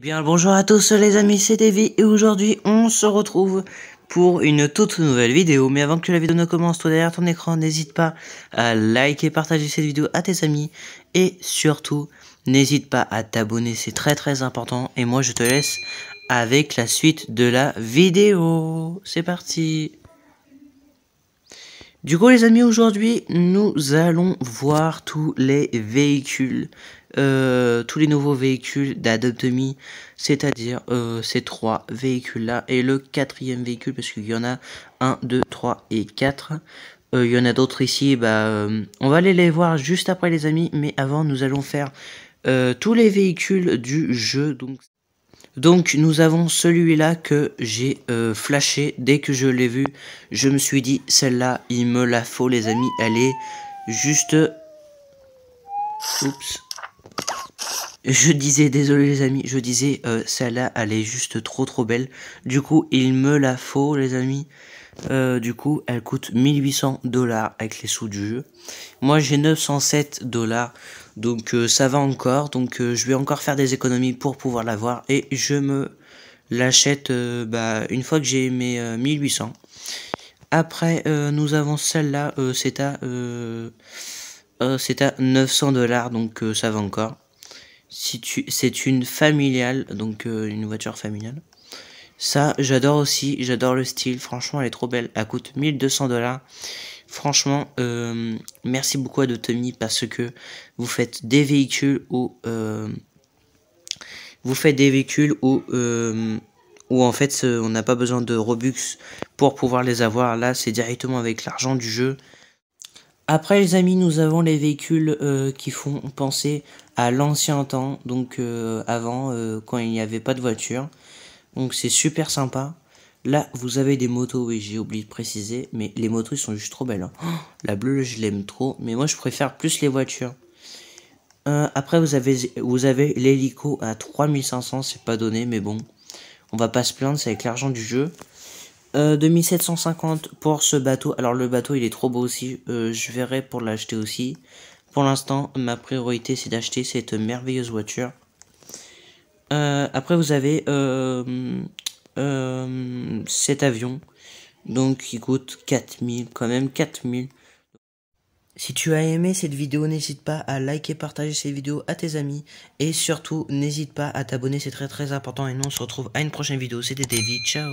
Bien bonjour à tous les amis, c'est Davy et aujourd'hui on se retrouve pour une toute nouvelle vidéo. Mais avant que la vidéo ne commence, toi derrière ton écran, n'hésite pas à liker, partager cette vidéo à tes amis et surtout n'hésite pas à t'abonner, c'est très très important. Et moi je te laisse avec la suite de la vidéo. C'est parti du coup les amis aujourd'hui nous allons voir tous les véhicules euh, tous les nouveaux véhicules d'Adopt Me, c'est-à-dire euh, ces trois véhicules-là, et le quatrième véhicule, parce qu'il y en a 1, 2, 3 et 4. Euh, il y en a d'autres ici, bah, on va aller les voir juste après les amis, mais avant nous allons faire tous les véhicules du jeu. Donc, nous avons celui-là que j'ai flashé dès que je l'ai vu. Je me suis dit, celle-là, il me la faut les amis. Elle est juste... Oups. Je disais, désolé les amis, je disais, euh, celle-là, elle est juste trop trop belle. Du coup, il me la faut, les amis. Euh, du coup, elle coûte 1800 dollars avec les sous du jeu. Moi, j'ai 907 dollars, donc euh, ça va encore. Donc, je vais encore faire des économies pour pouvoir l'avoir. Et je me l'achète bah, une fois que j'ai mes 1800. Après, nous avons celle-là, c'est à... c'est à 900 dollars, donc ça va encore. C'est une familiale, donc euh, une voiture familiale. Ça, j'adore aussi, j'adore le style, franchement elle est trop belle. Elle coûte 1200 dollars. Franchement, euh, merci beaucoup à Dotomi parce que vous faites des véhicules où... Euh, vous faites des véhicules ou en fait on n'a pas besoin de Robux pour pouvoir les avoir. Là, c'est directement avec l'argent du jeu. Après les amis, nous avons les véhicules euh, qui font penser à l'ancien temps, donc euh, avant euh, quand il n'y avait pas de voiture. Donc c'est super sympa. Là, vous avez des motos, oui, j'ai oublié de préciser, mais les motos ils sont juste trop belles. Hein. la bleue, je l'aime trop, mais moi je préfère plus les voitures. après, vous avez, vous avez l'hélico à 3500, c'est pas donné, mais bon, on va pas se plaindre, c'est avec l'argent du jeu. 2750 euh, pour ce bateau. Alors le bateau il est trop beau aussi. Euh, je verrai pour l'acheter aussi. Pour l'instant ma priorité c'est d'acheter cette merveilleuse voiture. Euh, après vous avez cet avion. Donc il coûte 4000 quand même 4000. Si tu as aimé cette vidéo, n'hésite pas à liker, partager cette vidéo à tes amis. Et surtout, n'hésite pas à t'abonner, c'est très très important. Et nous, on se retrouve à une prochaine vidéo. C'était David, ciao